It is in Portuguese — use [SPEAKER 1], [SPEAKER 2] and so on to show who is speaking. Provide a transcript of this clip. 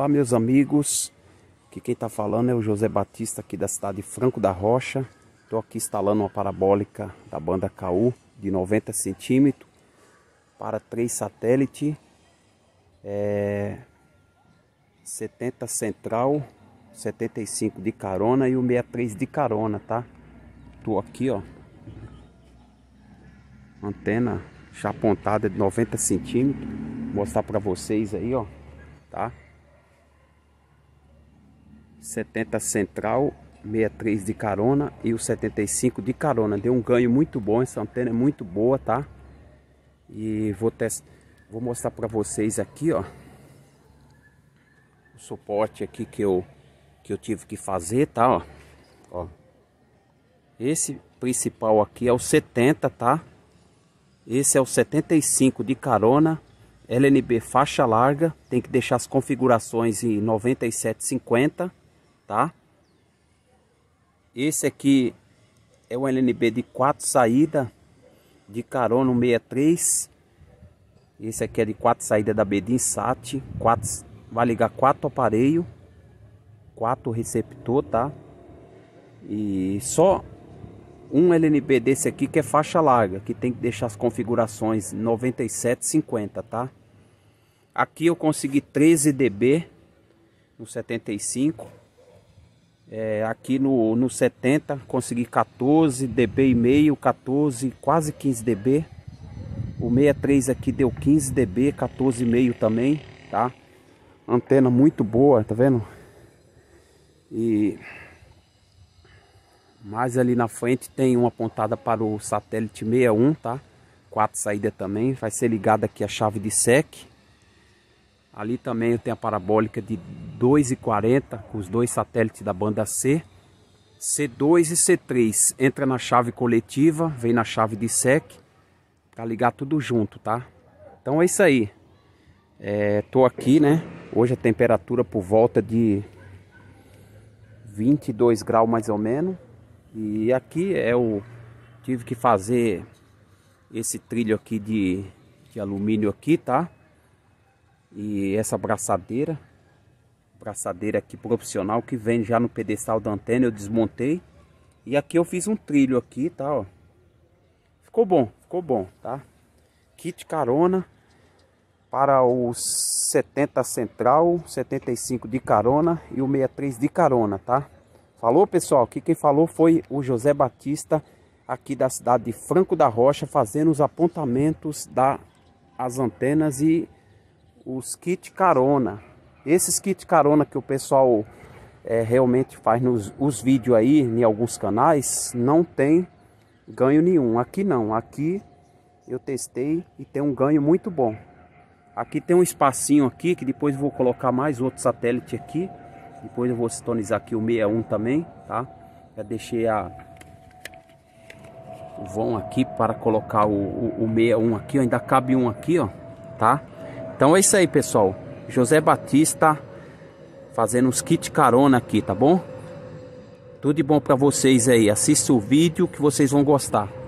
[SPEAKER 1] Olá, meus amigos. Que quem está falando é o José Batista aqui da cidade de Franco da Rocha. Estou aqui instalando uma parabólica da banda KU de 90 centímetros para três satélites, é, 70 central, 75 de carona e o 63 de carona, tá? Estou aqui, ó. Antena já apontada de 90 centímetros. Vou mostrar para vocês aí, ó, tá? 70 Central, 63 de carona e o 75 de carona. Deu um ganho muito bom, essa antena é muito boa, tá? E vou, test... vou mostrar para vocês aqui, ó. O suporte aqui que eu, que eu tive que fazer, tá? Ó. ó. Esse principal aqui é o 70, tá? Esse é o 75 de carona. LNB faixa larga, tem que deixar as configurações em 97,50 tá? Esse aqui é um LNB de 4 saídas de carona 63. Esse aqui é de 4 saídas da Bedin vai ligar 4 aparelhos, quatro receptor, tá? E só um LNB desse aqui que é faixa larga, que tem que deixar as configurações 9750, tá? Aqui eu consegui 13 dB no 75 é, aqui no, no 70 consegui 14 dB e meio, 14, quase 15 dB. O 63 aqui deu 15 dB, 14,5 também, tá? Antena muito boa, tá vendo? E mais ali na frente tem uma pontada para o satélite 61, tá? Quatro saídas também, vai ser ligada aqui a chave de sec. Ali também eu tenho a parabólica de 2,40 com os dois satélites da banda C. C2 e C3 entra na chave coletiva, vem na chave de SEC para ligar tudo junto, tá? Então é isso aí. É, tô aqui, né? Hoje a temperatura por volta de 22 graus mais ou menos. E aqui é o tive que fazer esse trilho aqui de, de alumínio aqui, tá? e essa braçadeira, braçadeira aqui profissional que vem já no pedestal da antena, eu desmontei. E aqui eu fiz um trilho aqui, tá, ó. Ficou bom, ficou bom, tá? Kit carona para o 70 central, 75 de carona e o 63 de carona, tá? Falou, pessoal? Aqui quem falou foi o José Batista, aqui da cidade de Franco da Rocha, fazendo os apontamentos das antenas e os kit carona. Esses kit carona que o pessoal é, realmente faz nos os vídeos aí em alguns canais, não tem ganho nenhum. Aqui não, aqui eu testei e tem um ganho muito bom. Aqui tem um espacinho aqui que depois vou colocar mais outro satélite aqui. Depois eu vou sintonizar aqui o 61 também, tá? Já deixei a o vão aqui para colocar o, o, o 61 aqui, ainda cabe um aqui, ó, tá? Então é isso aí, pessoal. José Batista fazendo uns kit carona aqui, tá bom? Tudo de bom para vocês aí. Assista o vídeo que vocês vão gostar.